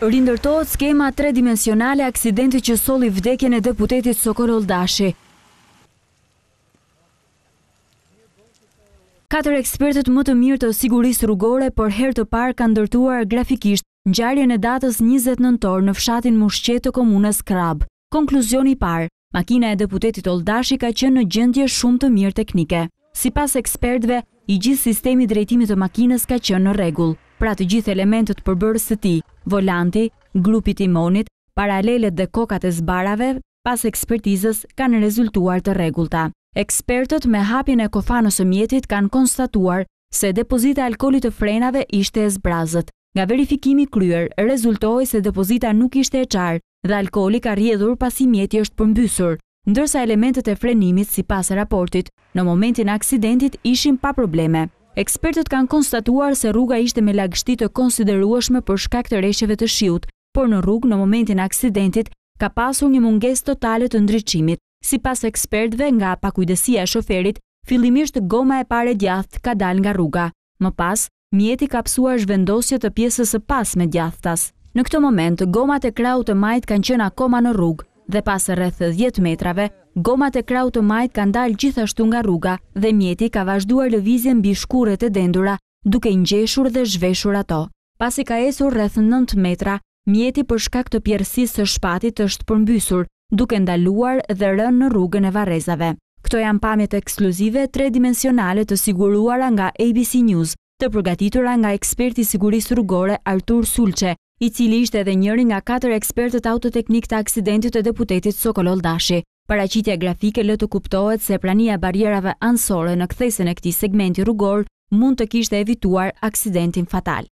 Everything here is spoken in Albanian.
Rindërtojt skema 3 dimensionale aksidenti që soli vdekjen e deputetit Sokor Oldashi. Katër ekspertët më të mirë të sigurisë rrugore, për her të parë kanë dërtuar grafikisht në gjarje e datës 29 nëntor në fshatin mushqet të komunës Krab. Konkluzioni parë, makina e deputetit Oldashi ka qenë në gjendje shumë të mirë teknike. Si pas ekspertëve, i gjithë sistemi drejtimit të makines ka qenë në regullë pra të gjithë elementët përbërës të ti, volanti, grupi timonit, paralelet dhe kokat e zbarave, pas ekspertizës kanë rezultuar të regullta. Ekspertët me hapjën e kofanës e mjetit kanë konstatuar se depozita alkoholit të frenave ishte e zbrazët. Nga verifikimi kryer, rezultoj se depozita nuk ishte e qarë dhe alkoholit ka rjedhur pasi mjeti është përmbysur, ndërsa elementët e frenimit si pas e raportit, në momentin aksidentit ishim pa probleme. Ekspertët kanë konstatuar se rruga ishte me lagështi të konsideruashme për shkak të reshjeve të shiut, por në rrug në momentin aksidentit ka pasur një munges totale të ndryqimit. Si pas ekspertëve nga pakujdesia e shoferit, fillimisht goma e pare djathët ka dal nga rruga. Më pas, mjeti ka psuar zhvendosje të pjesës e pas me djathëtas. Në këto moment, gomat e kraut e majt kanë qena koma në rrugë, dhe pas rreth 10 metrave, gomat e krau të majt kanë dalë gjithashtu nga rruga dhe mjeti ka vazhduar lëvizjen bi shkuret e dendura, duke njëshur dhe zhveshur ato. Pas i ka esur rreth 9 metra, mjeti për shkak të pjersis së shpatit është përmbysur, duke ndaluar dhe rën në rrugën e varezave. Këto janë pamjet ekskluzive 3-dimensionale të siguruara nga ABC News, të përgatitura nga eksperti sigurisë rrugore Artur Sulqe, i cili ishte edhe njëri nga katër ekspertët autoteknik të aksidentit të deputetit Sokolol Dashi. Paracitja grafike lë të kuptohet se prania barjerave ansore në kthesën e këtij segmenti rrugor mund të kishtë evituar aksidentin fatal.